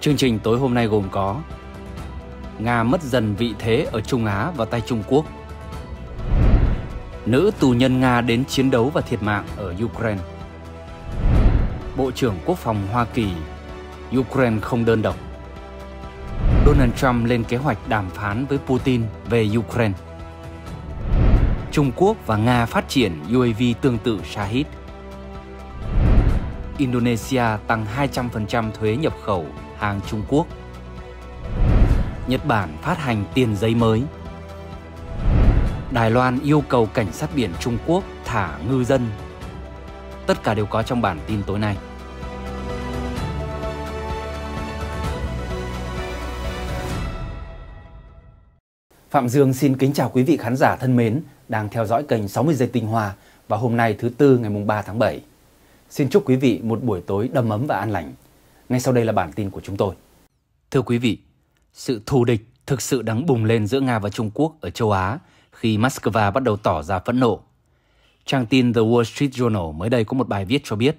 Chương trình tối hôm nay gồm có Nga mất dần vị thế ở Trung Á vào tay Trung Quốc Nữ tù nhân Nga đến chiến đấu và thiệt mạng ở Ukraine Bộ trưởng Quốc phòng Hoa Kỳ Ukraine không đơn độc Donald Trump lên kế hoạch đàm phán với Putin về Ukraine Trung Quốc và Nga phát triển UAV tương tự Shahid Indonesia tăng 200% thuế nhập khẩu hàng Trung Quốc. Nhật Bản phát hành tiền giấy mới. Đài Loan yêu cầu cảnh sát biển Trung Quốc thả ngư dân. Tất cả đều có trong bản tin tối nay. Phạm Dương xin kính chào quý vị khán giả thân mến đang theo dõi kênh 60 giây tinh hoa và hôm nay thứ tư ngày mùng 3 tháng 7. Xin chúc quý vị một buổi tối đầm ấm và an lành. Ngay sau đây là bản tin của chúng tôi. Thưa quý vị, sự thù địch thực sự đang bùng lên giữa Nga và Trung Quốc ở châu Á khi Moscow bắt đầu tỏ ra phẫn nộ. Trang tin The Wall Street Journal mới đây có một bài viết cho biết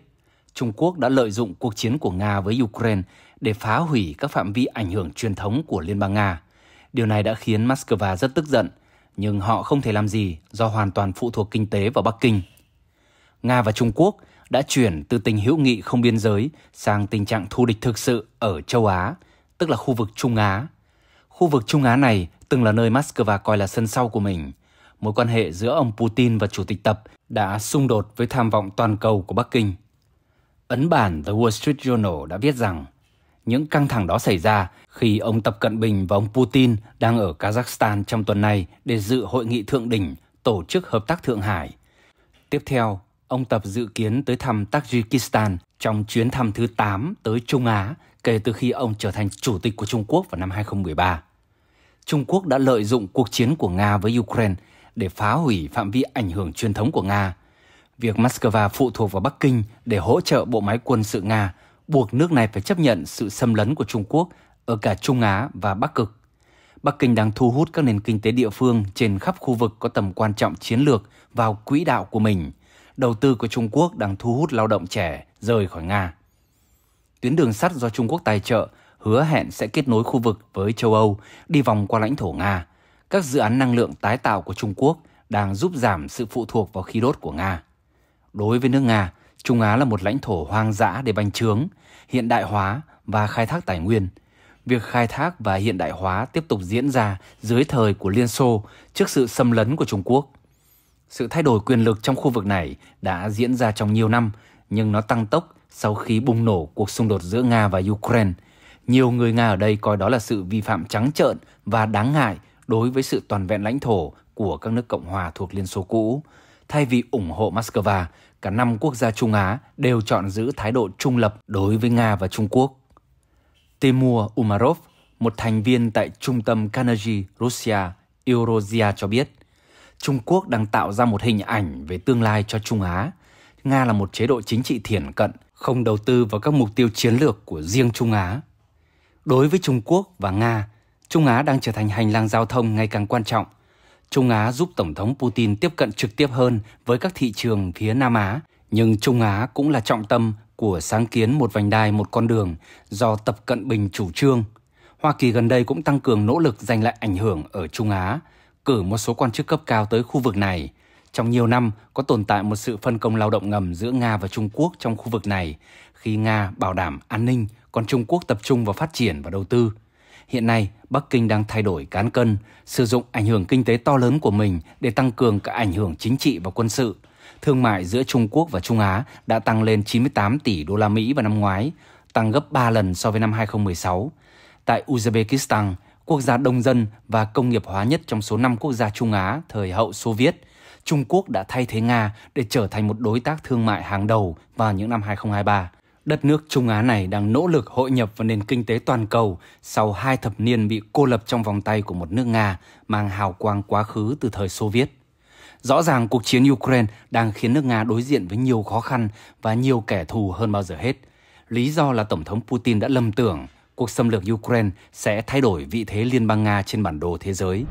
Trung Quốc đã lợi dụng cuộc chiến của Nga với Ukraine để phá hủy các phạm vi ảnh hưởng truyền thống của Liên bang Nga. Điều này đã khiến Moscow rất tức giận, nhưng họ không thể làm gì do hoàn toàn phụ thuộc kinh tế vào Bắc Kinh. Nga và Trung Quốc – đã chuyển từ tình hữu nghị không biên giới sang tình trạng thù địch thực sự ở châu Á, tức là khu vực Trung Á. Khu vực Trung Á này từng là nơi Moscow coi là sân sau của mình. Mối quan hệ giữa ông Putin và Chủ tịch Tập đã xung đột với tham vọng toàn cầu của Bắc Kinh. Ấn bản The Wall Street Journal đã viết rằng những căng thẳng đó xảy ra khi ông Tập Cận Bình và ông Putin đang ở Kazakhstan trong tuần này để dự hội nghị thượng đỉnh Tổ chức Hợp tác Thượng Hải. Tiếp theo, Ông Tập dự kiến tới thăm Tajikistan trong chuyến thăm thứ 8 tới Trung Á kể từ khi ông trở thành chủ tịch của Trung Quốc vào năm 2013. Trung Quốc đã lợi dụng cuộc chiến của Nga với Ukraine để phá hủy phạm vi ảnh hưởng truyền thống của Nga. Việc Moscow phụ thuộc vào Bắc Kinh để hỗ trợ bộ máy quân sự Nga buộc nước này phải chấp nhận sự xâm lấn của Trung Quốc ở cả Trung Á và Bắc Cực. Bắc Kinh đang thu hút các nền kinh tế địa phương trên khắp khu vực có tầm quan trọng chiến lược vào quỹ đạo của mình – đầu tư của Trung Quốc đang thu hút lao động trẻ rời khỏi Nga. Tuyến đường sắt do Trung Quốc tài trợ hứa hẹn sẽ kết nối khu vực với châu Âu đi vòng qua lãnh thổ Nga. Các dự án năng lượng tái tạo của Trung Quốc đang giúp giảm sự phụ thuộc vào khí đốt của Nga. Đối với nước Nga, Trung Á là một lãnh thổ hoang dã để banh trướng, hiện đại hóa và khai thác tài nguyên. Việc khai thác và hiện đại hóa tiếp tục diễn ra dưới thời của Liên Xô trước sự xâm lấn của Trung Quốc – sự thay đổi quyền lực trong khu vực này đã diễn ra trong nhiều năm, nhưng nó tăng tốc sau khi bùng nổ cuộc xung đột giữa Nga và Ukraine. Nhiều người Nga ở đây coi đó là sự vi phạm trắng trợn và đáng ngại đối với sự toàn vẹn lãnh thổ của các nước Cộng hòa thuộc Liên Xô cũ. Thay vì ủng hộ Moscow, cả năm quốc gia Trung Á đều chọn giữ thái độ trung lập đối với Nga và Trung Quốc. Timur Umarov, một thành viên tại trung tâm Carnegie Russia Eurosia cho biết – Trung Quốc đang tạo ra một hình ảnh về tương lai cho Trung Á. Nga là một chế độ chính trị thiển cận, không đầu tư vào các mục tiêu chiến lược của riêng Trung Á. Đối với Trung Quốc và Nga, Trung Á đang trở thành hành lang giao thông ngày càng quan trọng. Trung Á giúp Tổng thống Putin tiếp cận trực tiếp hơn với các thị trường phía Nam Á, nhưng Trung Á cũng là trọng tâm của sáng kiến một vành đai một con đường do Tập Cận Bình chủ trương. Hoa Kỳ gần đây cũng tăng cường nỗ lực giành lại ảnh hưởng ở Trung Á cử một số quan chức cấp cao tới khu vực này. Trong nhiều năm có tồn tại một sự phân công lao động ngầm giữa Nga và Trung Quốc trong khu vực này, khi Nga bảo đảm an ninh, còn Trung Quốc tập trung vào phát triển và đầu tư. Hiện nay, Bắc Kinh đang thay đổi cán cân, sử dụng ảnh hưởng kinh tế to lớn của mình để tăng cường cả ảnh hưởng chính trị và quân sự. Thương mại giữa Trung Quốc và Trung Á đã tăng lên 98 tỷ đô la Mỹ vào năm ngoái, tăng gấp 3 lần so với năm 2016. Tại Uzbekistan, quốc gia đông dân và công nghiệp hóa nhất trong số 5 quốc gia Trung Á thời hậu Xô Viết, Trung Quốc đã thay thế Nga để trở thành một đối tác thương mại hàng đầu vào những năm 2023. Đất nước Trung Á này đang nỗ lực hội nhập vào nền kinh tế toàn cầu sau hai thập niên bị cô lập trong vòng tay của một nước Nga mang hào quang quá khứ từ thời Xô Viết. Rõ ràng cuộc chiến Ukraine đang khiến nước Nga đối diện với nhiều khó khăn và nhiều kẻ thù hơn bao giờ hết. Lý do là Tổng thống Putin đã lầm tưởng cuộc xâm lược Ukraine sẽ thay đổi vị thế Liên bang Nga trên bản đồ thế giới.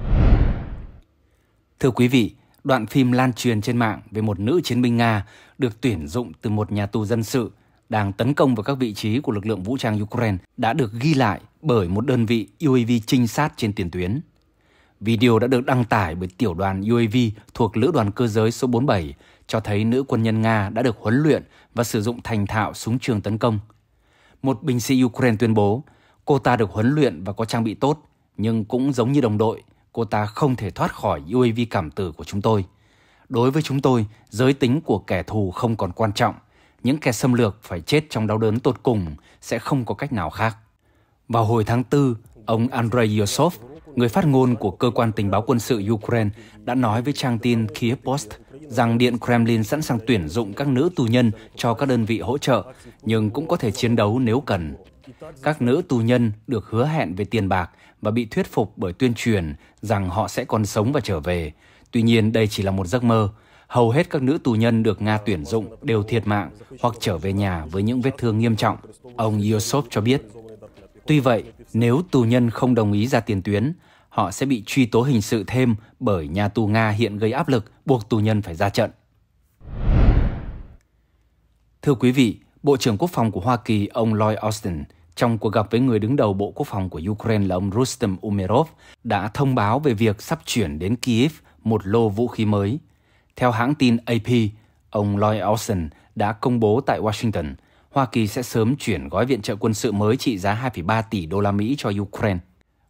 Thưa quý vị, đoạn phim lan truyền trên mạng về một nữ chiến binh Nga được tuyển dụng từ một nhà tù dân sự đang tấn công vào các vị trí của lực lượng vũ trang Ukraine đã được ghi lại bởi một đơn vị UAV trinh sát trên tiền tuyến. Video đã được đăng tải bởi tiểu đoàn UAV thuộc Lữ đoàn Cơ giới số 47 cho thấy nữ quân nhân Nga đã được huấn luyện và sử dụng thành thạo súng trường tấn công. Một binh sĩ Ukraine tuyên bố Cô ta được huấn luyện và có trang bị tốt, nhưng cũng giống như đồng đội, cô ta không thể thoát khỏi UAV cảm tử của chúng tôi. Đối với chúng tôi, giới tính của kẻ thù không còn quan trọng. Những kẻ xâm lược phải chết trong đau đớn tột cùng sẽ không có cách nào khác. Vào hồi tháng 4, ông Andrei Yosov, người phát ngôn của cơ quan tình báo quân sự Ukraine, đã nói với trang tin Kiev Post rằng Điện Kremlin sẵn sàng tuyển dụng các nữ tù nhân cho các đơn vị hỗ trợ, nhưng cũng có thể chiến đấu nếu cần. Các nữ tù nhân được hứa hẹn về tiền bạc và bị thuyết phục bởi tuyên truyền rằng họ sẽ còn sống và trở về. Tuy nhiên, đây chỉ là một giấc mơ. Hầu hết các nữ tù nhân được Nga tuyển dụng đều thiệt mạng hoặc trở về nhà với những vết thương nghiêm trọng, ông Yosov cho biết. Tuy vậy, nếu tù nhân không đồng ý ra tiền tuyến, họ sẽ bị truy tố hình sự thêm bởi nhà tù Nga hiện gây áp lực buộc tù nhân phải ra trận. Thưa quý vị, Bộ trưởng Quốc phòng của Hoa Kỳ ông Lloyd Austin – trong cuộc gặp với người đứng đầu Bộ Quốc phòng của Ukraine là ông Rustem Umerov, đã thông báo về việc sắp chuyển đến Kiev một lô vũ khí mới. Theo hãng tin AP, ông Lloyd Austin đã công bố tại Washington, Hoa Kỳ sẽ sớm chuyển gói viện trợ quân sự mới trị giá 2,3 tỷ đô la Mỹ cho Ukraine.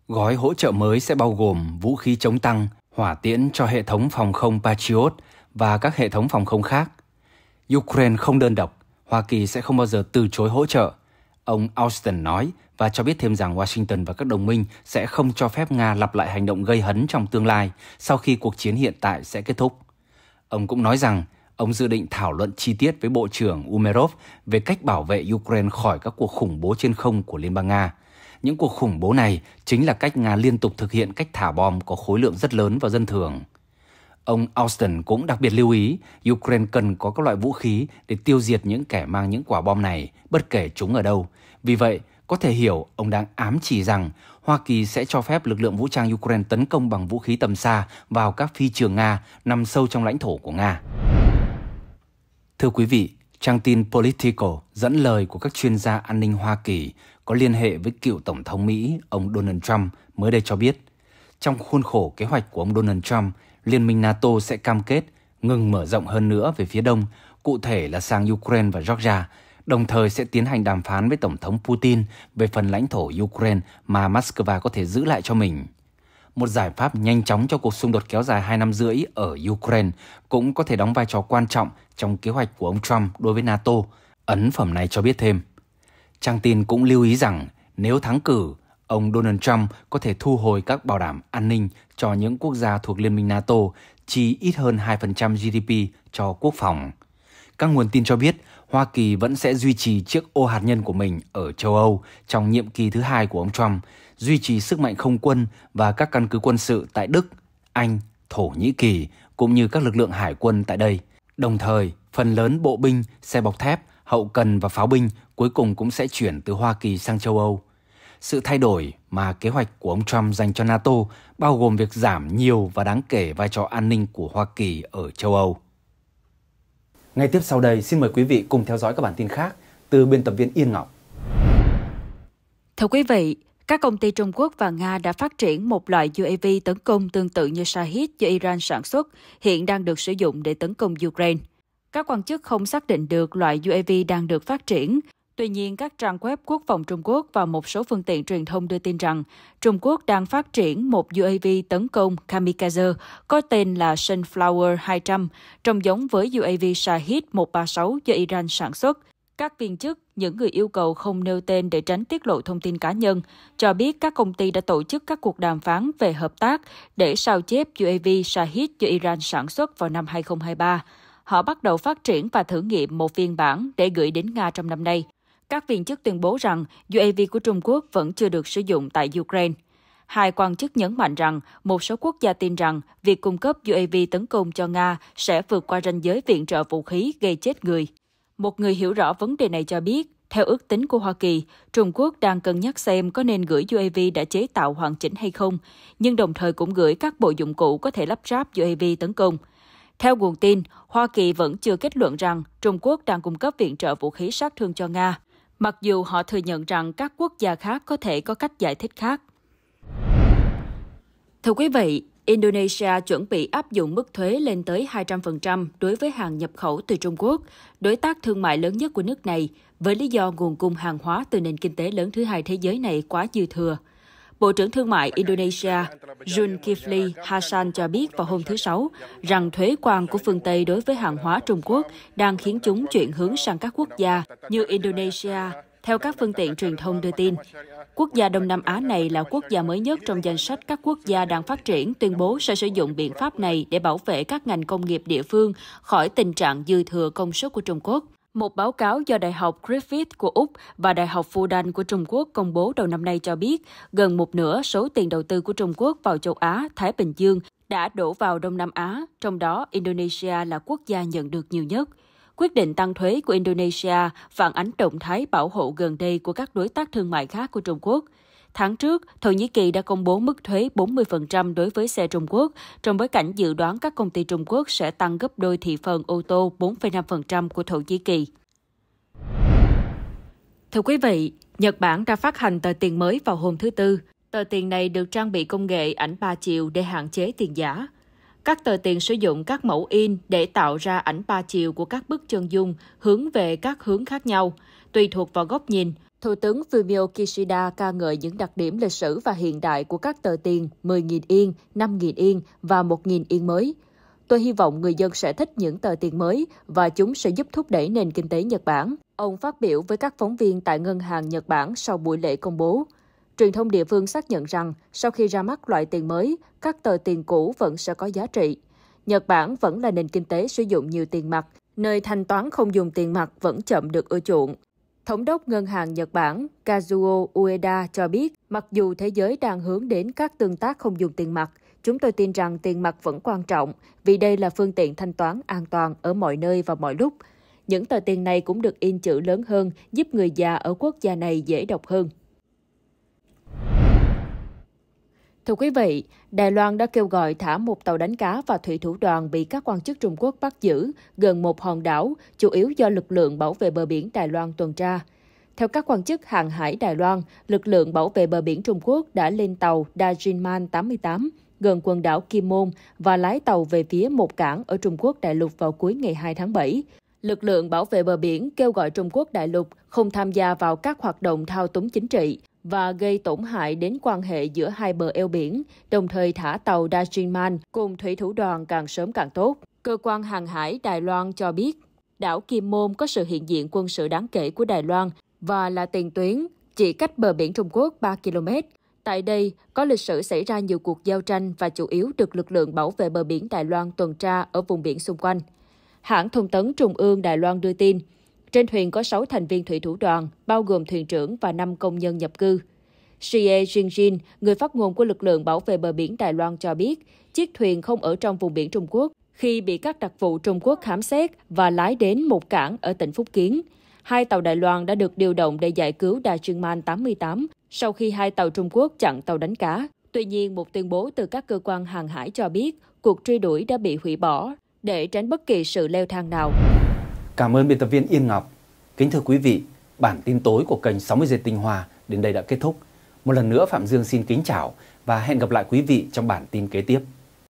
Gói hỗ trợ mới sẽ bao gồm vũ khí chống tăng, hỏa tiễn cho hệ thống phòng không Patriot và các hệ thống phòng không khác. Ukraine không đơn độc, Hoa Kỳ sẽ không bao giờ từ chối hỗ trợ – Ông Austin nói và cho biết thêm rằng Washington và các đồng minh sẽ không cho phép Nga lặp lại hành động gây hấn trong tương lai sau khi cuộc chiến hiện tại sẽ kết thúc. Ông cũng nói rằng ông dự định thảo luận chi tiết với Bộ trưởng Umerov về cách bảo vệ Ukraine khỏi các cuộc khủng bố trên không của Liên bang Nga. Những cuộc khủng bố này chính là cách Nga liên tục thực hiện cách thả bom có khối lượng rất lớn vào dân thường. Ông Austin cũng đặc biệt lưu ý Ukraine cần có các loại vũ khí để tiêu diệt những kẻ mang những quả bom này, bất kể chúng ở đâu, vì vậy, có thể hiểu ông đang ám chỉ rằng Hoa Kỳ sẽ cho phép lực lượng vũ trang Ukraine tấn công bằng vũ khí tầm xa vào các phi trường Nga nằm sâu trong lãnh thổ của Nga. Thưa quý vị, trang tin Politico dẫn lời của các chuyên gia an ninh Hoa Kỳ có liên hệ với cựu Tổng thống Mỹ ông Donald Trump mới đây cho biết, trong khuôn khổ kế hoạch của ông Donald Trump, Liên minh NATO sẽ cam kết ngừng mở rộng hơn nữa về phía đông, cụ thể là sang Ukraine và Georgia, đồng thời sẽ tiến hành đàm phán với Tổng thống Putin về phần lãnh thổ Ukraine mà Moscow có thể giữ lại cho mình. Một giải pháp nhanh chóng cho cuộc xung đột kéo dài 2 năm rưỡi ở Ukraine cũng có thể đóng vai trò quan trọng trong kế hoạch của ông Trump đối với NATO, ấn phẩm này cho biết thêm. Trang tin cũng lưu ý rằng nếu thắng cử, ông Donald Trump có thể thu hồi các bảo đảm an ninh cho những quốc gia thuộc Liên minh NATO chi ít hơn 2% GDP cho quốc phòng. Các nguồn tin cho biết Hoa Kỳ vẫn sẽ duy trì chiếc ô hạt nhân của mình ở châu Âu trong nhiệm kỳ thứ hai của ông Trump, duy trì sức mạnh không quân và các căn cứ quân sự tại Đức, Anh, Thổ Nhĩ Kỳ cũng như các lực lượng hải quân tại đây. Đồng thời, phần lớn bộ binh, xe bọc thép, hậu cần và pháo binh cuối cùng cũng sẽ chuyển từ Hoa Kỳ sang châu Âu. Sự thay đổi mà kế hoạch của ông Trump dành cho NATO bao gồm việc giảm nhiều và đáng kể vai trò an ninh của Hoa Kỳ ở châu Âu. Ngay tiếp sau đây, xin mời quý vị cùng theo dõi các bản tin khác từ biên tập viên Yên Ngọc. Thưa quý vị, các công ty Trung Quốc và Nga đã phát triển một loại UAV tấn công tương tự như Shahid do Iran sản xuất, hiện đang được sử dụng để tấn công Ukraine. Các quan chức không xác định được loại UAV đang được phát triển, Tuy nhiên, các trang web quốc phòng Trung Quốc và một số phương tiện truyền thông đưa tin rằng Trung Quốc đang phát triển một UAV tấn công kamikaze có tên là Sunflower 200, trông giống với UAV Shahid 136 do Iran sản xuất. Các viên chức, những người yêu cầu không nêu tên để tránh tiết lộ thông tin cá nhân, cho biết các công ty đã tổ chức các cuộc đàm phán về hợp tác để sao chép UAV Shahid do Iran sản xuất vào năm 2023. Họ bắt đầu phát triển và thử nghiệm một phiên bản để gửi đến Nga trong năm nay các viên chức tuyên bố rằng UAV của Trung Quốc vẫn chưa được sử dụng tại Ukraine. Hai quan chức nhấn mạnh rằng một số quốc gia tin rằng việc cung cấp UAV tấn công cho Nga sẽ vượt qua ranh giới viện trợ vũ khí gây chết người. Một người hiểu rõ vấn đề này cho biết, theo ước tính của Hoa Kỳ, Trung Quốc đang cân nhắc xem có nên gửi UAV đã chế tạo hoàn chỉnh hay không, nhưng đồng thời cũng gửi các bộ dụng cụ có thể lắp ráp UAV tấn công. Theo nguồn tin, Hoa Kỳ vẫn chưa kết luận rằng Trung Quốc đang cung cấp viện trợ vũ khí sát thương cho Nga mặc dù họ thừa nhận rằng các quốc gia khác có thể có cách giải thích khác. Thưa quý vị, Indonesia chuẩn bị áp dụng mức thuế lên tới 200% đối với hàng nhập khẩu từ Trung Quốc, đối tác thương mại lớn nhất của nước này, với lý do nguồn cung hàng hóa từ nền kinh tế lớn thứ hai thế giới này quá dư thừa – Bộ trưởng Thương mại Indonesia Jun Zulkifli Hasan cho biết vào hôm thứ Sáu rằng thuế quan của phương Tây đối với hàng hóa Trung Quốc đang khiến chúng chuyển hướng sang các quốc gia như Indonesia, theo các phương tiện truyền thông đưa tin. Quốc gia Đông Nam Á này là quốc gia mới nhất trong danh sách các quốc gia đang phát triển tuyên bố sẽ sử dụng biện pháp này để bảo vệ các ngành công nghiệp địa phương khỏi tình trạng dư thừa công suất của Trung Quốc. Một báo cáo do Đại học Griffith của Úc và Đại học Fudan của Trung Quốc công bố đầu năm nay cho biết, gần một nửa số tiền đầu tư của Trung Quốc vào châu Á, Thái Bình Dương đã đổ vào Đông Nam Á, trong đó Indonesia là quốc gia nhận được nhiều nhất. Quyết định tăng thuế của Indonesia phản ánh động thái bảo hộ gần đây của các đối tác thương mại khác của Trung Quốc – Tháng trước, Thổ Nhĩ Kỳ đã công bố mức thuế 40% đối với xe Trung Quốc, trong bối cảnh dự đoán các công ty Trung Quốc sẽ tăng gấp đôi thị phần ô tô 4,5% của Thổ Nhĩ Kỳ. Thưa quý vị, Nhật Bản đã phát hành tờ tiền mới vào hôm thứ Tư. Tờ tiền này được trang bị công nghệ ảnh 3 chiều để hạn chế tiền giả. Các tờ tiền sử dụng các mẫu in để tạo ra ảnh 3 chiều của các bức chân dung hướng về các hướng khác nhau, tùy thuộc vào góc nhìn, Thủ tướng Fumio Kishida ca ngợi những đặc điểm lịch sử và hiện đại của các tờ tiền 10.000 yên, 5.000 yên và 1.000 yên mới. Tôi hy vọng người dân sẽ thích những tờ tiền mới và chúng sẽ giúp thúc đẩy nền kinh tế Nhật Bản. Ông phát biểu với các phóng viên tại Ngân hàng Nhật Bản sau buổi lễ công bố. Truyền thông địa phương xác nhận rằng sau khi ra mắt loại tiền mới, các tờ tiền cũ vẫn sẽ có giá trị. Nhật Bản vẫn là nền kinh tế sử dụng nhiều tiền mặt, nơi thanh toán không dùng tiền mặt vẫn chậm được ưa chuộng. Thống đốc Ngân hàng Nhật Bản Kazuo Ueda cho biết, mặc dù thế giới đang hướng đến các tương tác không dùng tiền mặt, chúng tôi tin rằng tiền mặt vẫn quan trọng vì đây là phương tiện thanh toán an toàn ở mọi nơi và mọi lúc. Những tờ tiền này cũng được in chữ lớn hơn, giúp người già ở quốc gia này dễ đọc hơn. Thưa quý vị, Đài Loan đã kêu gọi thả một tàu đánh cá và thủy thủ đoàn bị các quan chức Trung Quốc bắt giữ gần một hòn đảo, chủ yếu do lực lượng bảo vệ bờ biển Đài Loan tuần tra. Theo các quan chức hàng hải Đài Loan, lực lượng bảo vệ bờ biển Trung Quốc đã lên tàu Da Jinman 88 gần quần đảo Kim Môn và lái tàu về phía một cảng ở Trung Quốc đại lục vào cuối ngày 2 tháng 7. Lực lượng bảo vệ bờ biển kêu gọi Trung Quốc đại lục không tham gia vào các hoạt động thao túng chính trị, và gây tổn hại đến quan hệ giữa hai bờ eo biển, đồng thời thả tàu Dajinman cùng thủy thủ đoàn càng sớm càng tốt. Cơ quan hàng hải Đài Loan cho biết, đảo Kim Môn có sự hiện diện quân sự đáng kể của Đài Loan và là tiền tuyến chỉ cách bờ biển Trung Quốc 3 km. Tại đây, có lịch sử xảy ra nhiều cuộc giao tranh và chủ yếu được lực lượng bảo vệ bờ biển Đài Loan tuần tra ở vùng biển xung quanh. Hãng thông tấn Trung ương Đài Loan đưa tin, trên thuyền có 6 thành viên thủy thủ đoàn, bao gồm thuyền trưởng và 5 công nhân nhập cư. Xie Jingjin, người phát ngôn của lực lượng bảo vệ bờ biển Đài Loan cho biết, chiếc thuyền không ở trong vùng biển Trung Quốc khi bị các đặc vụ Trung Quốc khám xét và lái đến một cảng ở tỉnh Phúc Kiến. Hai tàu Đài Loan đã được điều động để giải cứu Đài Trương Man 88 sau khi hai tàu Trung Quốc chặn tàu đánh cá. Tuy nhiên, một tuyên bố từ các cơ quan hàng hải cho biết cuộc truy đuổi đã bị hủy bỏ để tránh bất kỳ sự leo thang nào. Cảm ơn biên tập viên Yên Ngọc. Kính thưa quý vị, bản tin tối của kênh 60 giây tinh hoa đến đây đã kết thúc. Một lần nữa Phạm Dương xin kính chào và hẹn gặp lại quý vị trong bản tin kế tiếp.